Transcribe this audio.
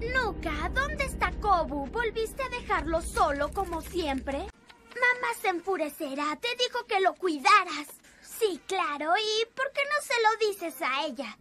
Nuka, ¿dónde está Kobu? ¿Volviste a dejarlo solo como siempre? Mamá se enfurecerá. Te dijo que lo cuidaras. Sí, claro. ¿Y por qué no se lo dices a ella?